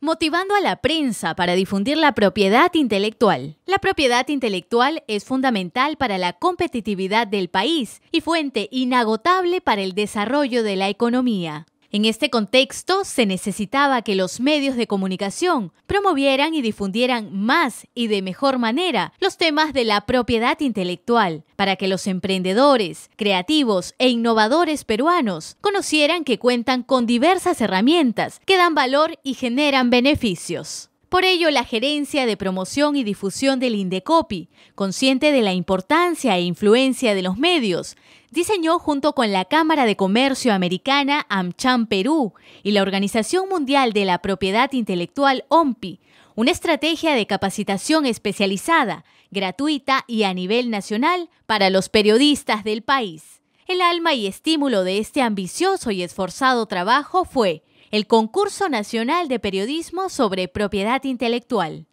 Motivando a la prensa para difundir la propiedad intelectual. La propiedad intelectual es fundamental para la competitividad del país y fuente inagotable para el desarrollo de la economía. En este contexto, se necesitaba que los medios de comunicación promovieran y difundieran más y de mejor manera los temas de la propiedad intelectual, para que los emprendedores, creativos e innovadores peruanos conocieran que cuentan con diversas herramientas que dan valor y generan beneficios. Por ello, la Gerencia de Promoción y Difusión del Indecopi, consciente de la importancia e influencia de los medios, diseñó junto con la Cámara de Comercio Americana AmCham Perú y la Organización Mundial de la Propiedad Intelectual OMPI, una estrategia de capacitación especializada, gratuita y a nivel nacional para los periodistas del país. El alma y estímulo de este ambicioso y esforzado trabajo fue el Concurso Nacional de Periodismo sobre Propiedad Intelectual.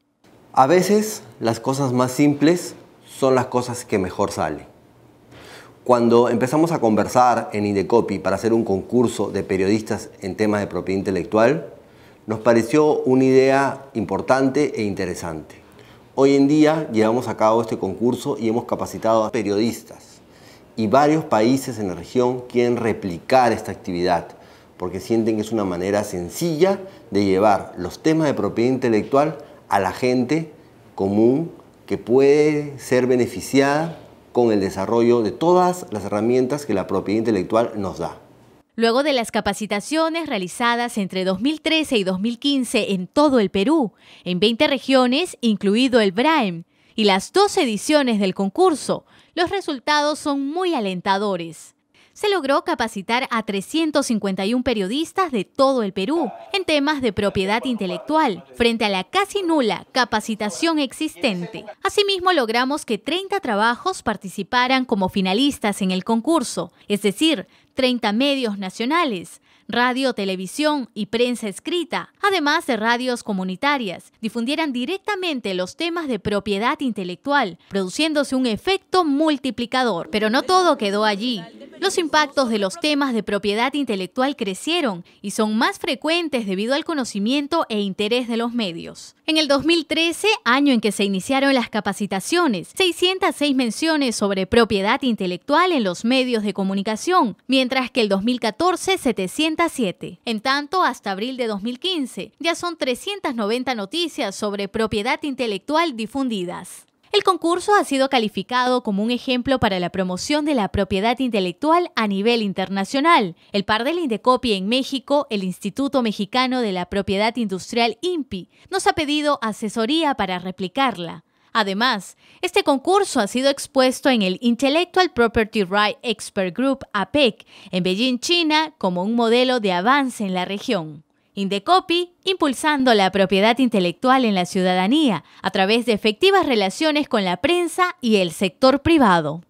A veces las cosas más simples son las cosas que mejor salen. Cuando empezamos a conversar en Indecopy para hacer un concurso de periodistas en temas de propiedad intelectual, nos pareció una idea importante e interesante. Hoy en día llevamos a cabo este concurso y hemos capacitado a periodistas y varios países en la región quieren replicar esta actividad porque sienten que es una manera sencilla de llevar los temas de propiedad intelectual a la gente común que puede ser beneficiada con el desarrollo de todas las herramientas que la propiedad intelectual nos da. Luego de las capacitaciones realizadas entre 2013 y 2015 en todo el Perú, en 20 regiones, incluido el BRAEM, y las dos ediciones del concurso, los resultados son muy alentadores se logró capacitar a 351 periodistas de todo el Perú en temas de propiedad intelectual, frente a la casi nula capacitación existente. Asimismo, logramos que 30 trabajos participaran como finalistas en el concurso, es decir, 30 medios nacionales, radio, televisión y prensa escrita, además de radios comunitarias, difundieran directamente los temas de propiedad intelectual, produciéndose un efecto multiplicador. Pero no todo quedó allí. Los impactos de los temas de propiedad intelectual crecieron y son más frecuentes debido al conocimiento e interés de los medios. En el 2013, año en que se iniciaron las capacitaciones, 606 menciones sobre propiedad intelectual en los medios de comunicación, mientras que el 2014 707. En tanto, hasta abril de 2015 ya son 390 noticias sobre propiedad intelectual difundidas. El concurso ha sido calificado como un ejemplo para la promoción de la propiedad intelectual a nivel internacional. El par del Indecopi en México, el Instituto Mexicano de la Propiedad Industrial INPI, nos ha pedido asesoría para replicarla. Además, este concurso ha sido expuesto en el Intellectual Property Right Expert Group APEC en Beijing, China, como un modelo de avance en la región. Indecopi, impulsando la propiedad intelectual en la ciudadanía a través de efectivas relaciones con la prensa y el sector privado.